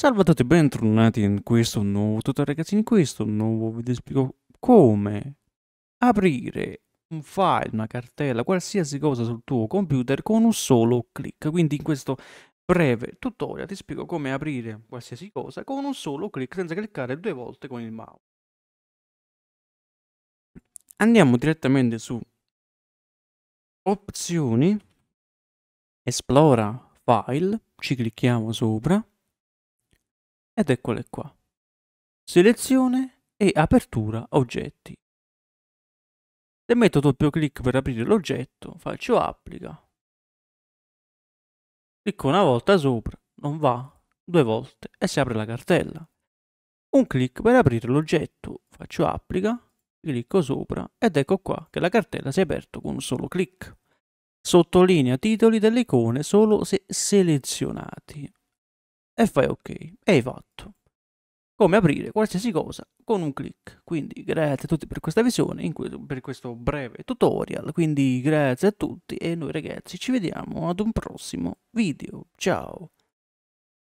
Salve a tutti, bentornati in questo nuovo tutorial ragazzi, in questo nuovo video spiego come aprire un file, una cartella, qualsiasi cosa sul tuo computer con un solo clic. Quindi in questo breve tutorial ti spiego come aprire qualsiasi cosa con un solo clic senza cliccare due volte con il mouse. Andiamo direttamente su opzioni, esplora file, ci clicchiamo sopra ed eccole qua. Selezione e apertura oggetti. Se metto doppio clic per aprire l'oggetto, faccio applica. Clicco una volta sopra, non va, due volte e si apre la cartella. Un clic per aprire l'oggetto, faccio applica, clicco sopra ed ecco qua che la cartella si è aperta con un solo clic. Sottolinea titoli delle icone solo se selezionati e fai ok e hai fatto come aprire qualsiasi cosa con un clic. Quindi grazie a tutti per questa visione, per questo breve tutorial. Quindi grazie a tutti e noi ragazzi ci vediamo ad un prossimo video. Ciao!